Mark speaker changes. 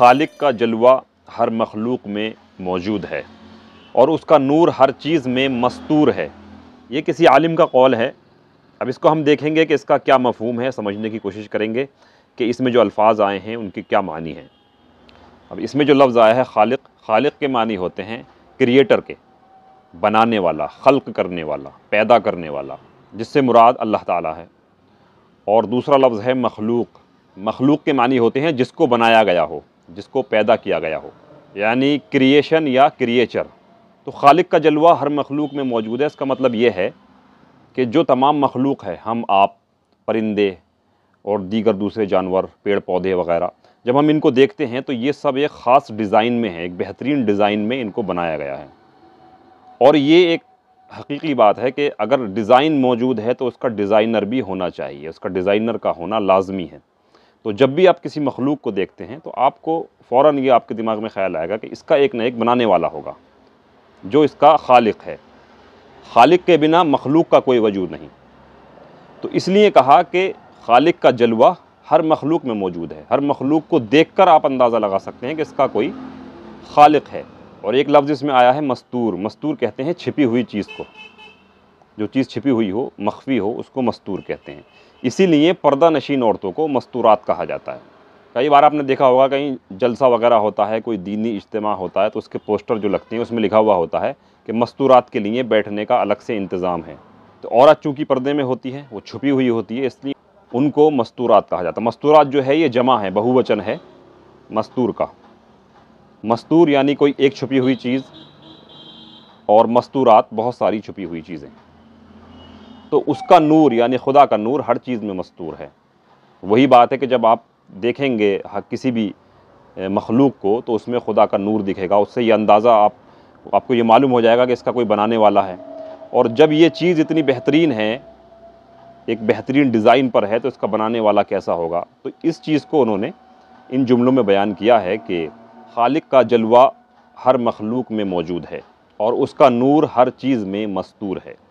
Speaker 1: खालिक का जलवा हर मखलूक में मौजूद है और उसका नूर हर चीज़ में मस्तूर है ये किसी आलिम का कौल है अब इसको हम देखेंगे कि इसका क्या मफहम है समझने की कोशिश करेंगे कि इसमें जो अल्फाज आए हैं उनकी क्या मानी हैं अब इसमें जो लफ्ज़ आया है खालिक खालिक के मानी होते हैं क्रिएटर के बनाने वाला खल्क करने वाला पैदा करने वाला जिससे मुराद अल्लाह ताला है और दूसरा लफ्ज़ है मखलूक मखलूक के मानी होते हैं जिसको बनाया गया हो जिसको पैदा किया गया हो यानी क्रिएशन या क्रिएचर तो खालिक का जलवा हर मखलूक में मौजूद है इसका मतलब ये है कि जो तमाम मखलूक है हम आप परिंदे और दीगर दूसरे जानवर पेड़ पौधे वगैरह जब हम इनको देखते हैं तो ये सब एक ख़ास डिज़ाइन में है एक बेहतरीन डिज़ाइन में इनको बनाया गया है और ये एक हकीकी बात है कि अगर डिज़ाइन मौजूद है तो उसका डिज़ाइनर भी होना चाहिए उसका डिज़ाइनर का होना लाजमी है तो जब भी आप किसी मखलूक को देखते हैं तो आपको फ़ौर ये आपके दिमाग में ख्याल आएगा कि इसका एक न एक बनाने वाला होगा जो इसका खालिक है खालिक के बिना मखलूक का कोई वजूद नहीं तो इसलिए कहा कि खालिक का जलवा हर मखलूक में मौजूद है हर मखलूक को देख कर आप अंदाज़ा लगा सकते हैं कि इसका कोई खालिक है और एक लफ्ज़ इसमें आया है मस्तूर मस्तूर कहते हैं छिपी हुई चीज़ को जो चीज़ छिपी हुई हो मखफी हो उसको मस्तूर कहते हैं इसीलिए पर्दा नशीन औरतों को मस्तूरात कहा जाता है कई बार आपने देखा होगा कहीं जलसा वगैरह होता है कोई दीनी इज्तम होता है तो उसके पोस्टर जो लगते हैं उसमें लिखा हुआ होता है कि मस्तूरात के लिए बैठने का अलग से इंतज़ाम है तो औरत चूँकि पर्दे में होती है वो छुपी हुई होती है इसलिए उनको मस्तूरात कहा जाता है मस्तूरात जो है ये जमा है बहुवचन है मस्तूर का मस्तूर यानी कोई एक छुपी हुई चीज़ और मस्तूरात बहुत सारी छुपी हुई चीज़ें तो उसका नूर यानी खुदा का नूर हर चीज़ में मस्तूर है वही बात है कि जब आप देखेंगे किसी भी मखलूक को तो उसमें खुदा का नूर दिखेगा उससे ये अंदाज़ा आप आपको ये मालूम हो जाएगा कि इसका कोई बनाने वाला है और जब ये चीज़ इतनी बेहतरीन है एक बेहतरीन डिज़ाइन पर है तो इसका बनाने वाला कैसा होगा तो इस चीज़ को उन्होंने इन जुमलों में बयान किया है कि खालिक का जलवा हर मखलूक में मौजूद है और उसका नूर हर चीज़ में मस्तूर है